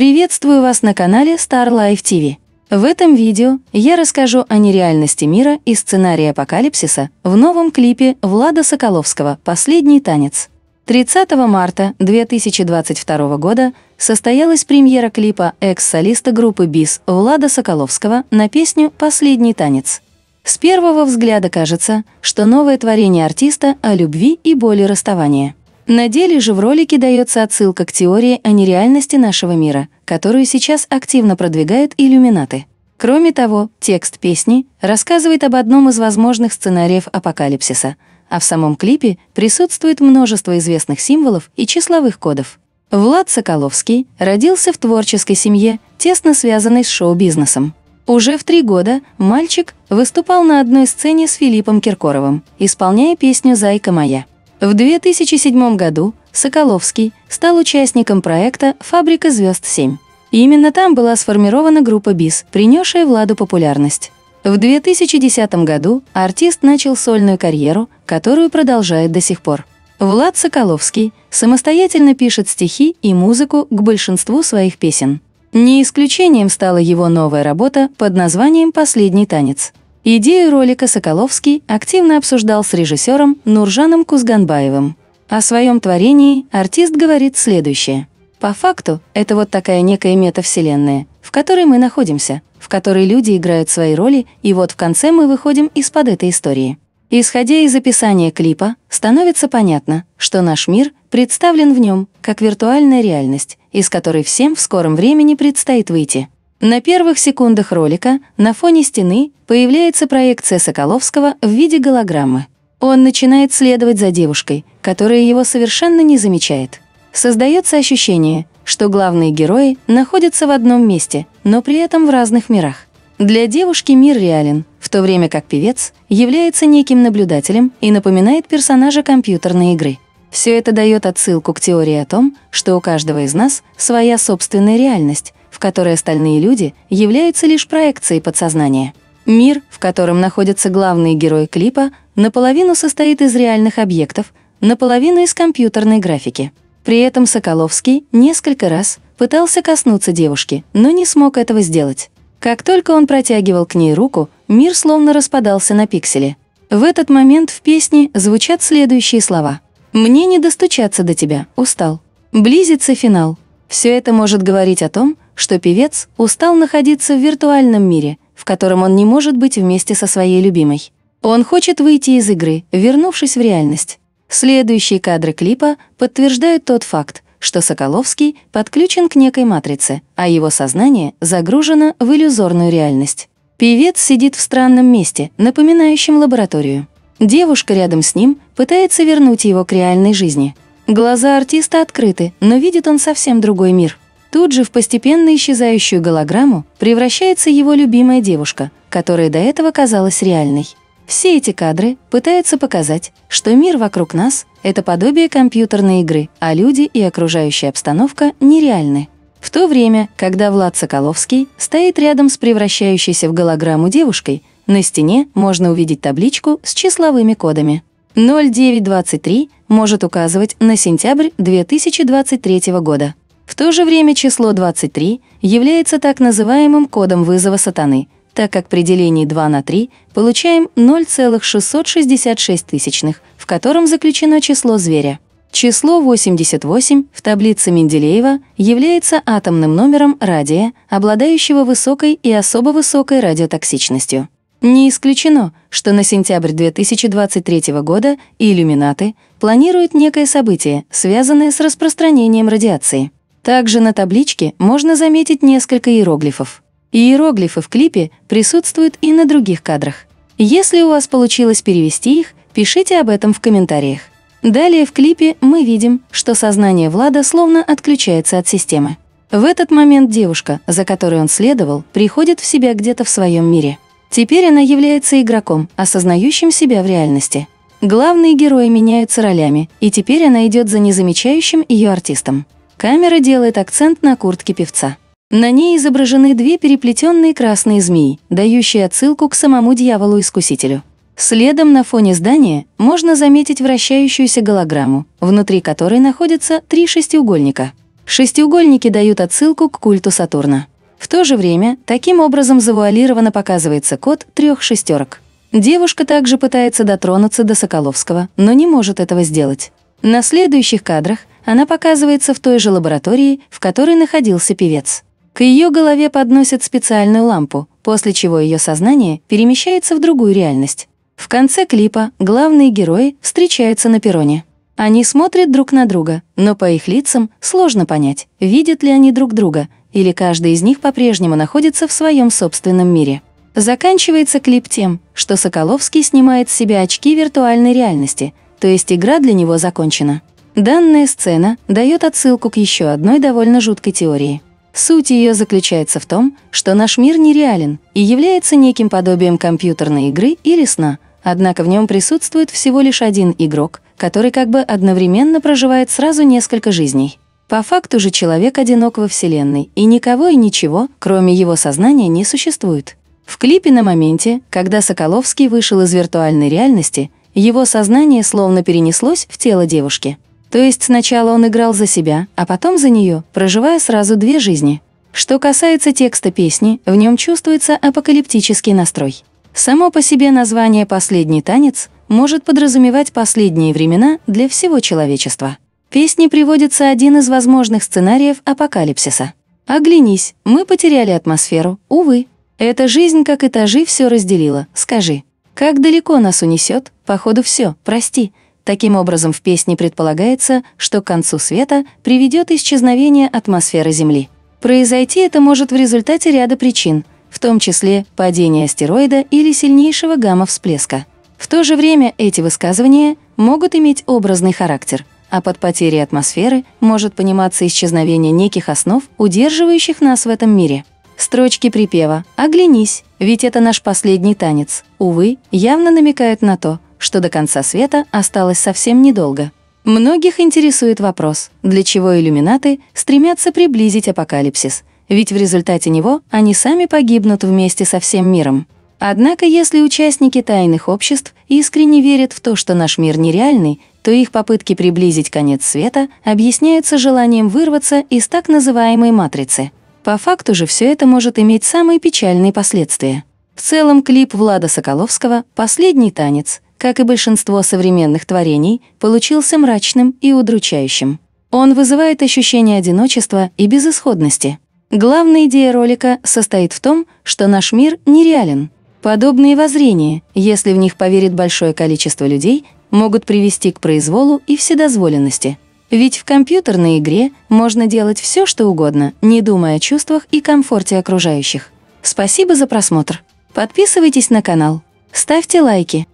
Приветствую вас на канале Star Life TV. В этом видео я расскажу о нереальности мира и сценарии апокалипсиса в новом клипе Влада Соколовского «Последний танец». 30 марта 2022 года состоялась премьера клипа экс-солиста группы «Бис» Влада Соколовского на песню «Последний танец». С первого взгляда кажется, что новое творение артиста о любви и боли расставания – на деле же в ролике дается отсылка к теории о нереальности нашего мира, которую сейчас активно продвигают иллюминаты. Кроме того, текст песни рассказывает об одном из возможных сценариев апокалипсиса, а в самом клипе присутствует множество известных символов и числовых кодов. Влад Соколовский родился в творческой семье, тесно связанной с шоу-бизнесом. Уже в три года мальчик выступал на одной сцене с Филиппом Киркоровым, исполняя песню «Зайка моя». В 2007 году Соколовский стал участником проекта «Фабрика звезд-7». Именно там была сформирована группа БИС, принесшая Владу популярность. В 2010 году артист начал сольную карьеру, которую продолжает до сих пор. Влад Соколовский самостоятельно пишет стихи и музыку к большинству своих песен. Не исключением стала его новая работа под названием «Последний танец». Идею ролика Соколовский активно обсуждал с режиссером Нуржаном Кузганбаевым. О своем творении артист говорит следующее. По факту, это вот такая некая метавселенная, в которой мы находимся, в которой люди играют свои роли, и вот в конце мы выходим из-под этой истории. Исходя из описания клипа, становится понятно, что наш мир представлен в нем как виртуальная реальность, из которой всем в скором времени предстоит выйти. На первых секундах ролика на фоне стены появляется проекция Соколовского в виде голограммы. Он начинает следовать за девушкой, которая его совершенно не замечает. Создается ощущение, что главные герои находятся в одном месте, но при этом в разных мирах. Для девушки мир реален, в то время как певец является неким наблюдателем и напоминает персонажа компьютерной игры. Все это дает отсылку к теории о том, что у каждого из нас своя собственная реальность, которой остальные люди являются лишь проекцией подсознания. Мир, в котором находятся главные герои клипа, наполовину состоит из реальных объектов, наполовину из компьютерной графики. При этом Соколовский несколько раз пытался коснуться девушки, но не смог этого сделать. Как только он протягивал к ней руку, мир словно распадался на пиксели. В этот момент в песне звучат следующие слова. «Мне не достучаться до тебя, устал». Близится финал. Все это может говорить о том, что певец устал находиться в виртуальном мире, в котором он не может быть вместе со своей любимой. Он хочет выйти из игры, вернувшись в реальность. Следующие кадры клипа подтверждают тот факт, что Соколовский подключен к некой матрице, а его сознание загружено в иллюзорную реальность. Певец сидит в странном месте, напоминающем лабораторию. Девушка рядом с ним пытается вернуть его к реальной жизни. Глаза артиста открыты, но видит он совсем другой мир. Тут же в постепенно исчезающую голограмму превращается его любимая девушка, которая до этого казалась реальной. Все эти кадры пытаются показать, что мир вокруг нас — это подобие компьютерной игры, а люди и окружающая обстановка нереальны. В то время, когда Влад Соколовский стоит рядом с превращающейся в голограмму девушкой, на стене можно увидеть табличку с числовыми кодами. 0923 может указывать на сентябрь 2023 года. В то же время число 23 является так называемым кодом вызова сатаны, так как при делении 2 на 3 получаем 0,666, в котором заключено число зверя. Число 88 в таблице Менделеева является атомным номером радия, обладающего высокой и особо высокой радиотоксичностью. Не исключено, что на сентябрь 2023 года иллюминаты планируют некое событие, связанное с распространением радиации. Также на табличке можно заметить несколько иероглифов. Иероглифы в клипе присутствуют и на других кадрах. Если у вас получилось перевести их, пишите об этом в комментариях. Далее в клипе мы видим, что сознание Влада словно отключается от системы. В этот момент девушка, за которой он следовал, приходит в себя где-то в своем мире. Теперь она является игроком, осознающим себя в реальности. Главные герои меняются ролями, и теперь она идет за незамечающим ее артистом. Камера делает акцент на куртке певца. На ней изображены две переплетенные красные змеи, дающие отсылку к самому дьяволу-искусителю. Следом на фоне здания можно заметить вращающуюся голограмму, внутри которой находятся три шестиугольника. Шестиугольники дают отсылку к культу Сатурна. В то же время таким образом завуалированно показывается код трех шестерок. Девушка также пытается дотронуться до Соколовского, но не может этого сделать. На следующих кадрах она показывается в той же лаборатории, в которой находился певец. К ее голове подносят специальную лампу, после чего ее сознание перемещается в другую реальность. В конце клипа главные герои встречаются на перроне. Они смотрят друг на друга, но по их лицам сложно понять, видят ли они друг друга, или каждый из них по-прежнему находится в своем собственном мире. Заканчивается клип тем, что Соколовский снимает с себя очки виртуальной реальности, то есть игра для него закончена. Данная сцена дает отсылку к еще одной довольно жуткой теории. Суть ее заключается в том, что наш мир нереален и является неким подобием компьютерной игры или сна, однако в нем присутствует всего лишь один игрок, который как бы одновременно проживает сразу несколько жизней. По факту же человек одинок во Вселенной, и никого и ничего, кроме его сознания, не существует. В клипе на моменте, когда Соколовский вышел из виртуальной реальности, его сознание словно перенеслось в тело девушки. То есть сначала он играл за себя, а потом за нее, проживая сразу две жизни. Что касается текста песни, в нем чувствуется апокалиптический настрой. Само по себе название «Последний танец» может подразумевать последние времена для всего человечества. В песне приводится один из возможных сценариев апокалипсиса. «Оглянись, мы потеряли атмосферу, увы. Эта жизнь, как этажи, все разделила, скажи. Как далеко нас унесет? Походу, все, прости. Таким образом, в песне предполагается, что к концу света приведет исчезновение атмосферы Земли. Произойти это может в результате ряда причин, в том числе падения астероида или сильнейшего гамма-всплеска. В то же время эти высказывания могут иметь образный характер, а под потерей атмосферы может пониматься исчезновение неких основ, удерживающих нас в этом мире. Строчки припева «Оглянись, ведь это наш последний танец», увы, явно намекают на то, что до конца света осталось совсем недолго. Многих интересует вопрос, для чего иллюминаты стремятся приблизить апокалипсис, ведь в результате него они сами погибнут вместе со всем миром. Однако, если участники тайных обществ искренне верят в то, что наш мир нереальный, то их попытки приблизить конец света объясняются желанием вырваться из так называемой «матрицы». По факту же все это может иметь самые печальные последствия. В целом клип Влада Соколовского «Последний танец» как и большинство современных творений, получился мрачным и удручающим. Он вызывает ощущение одиночества и безысходности. Главная идея ролика состоит в том, что наш мир нереален. Подобные воззрения, если в них поверит большое количество людей, могут привести к произволу и вседозволенности. Ведь в компьютерной игре можно делать все, что угодно, не думая о чувствах и комфорте окружающих. Спасибо за просмотр. Подписывайтесь на канал, ставьте лайки,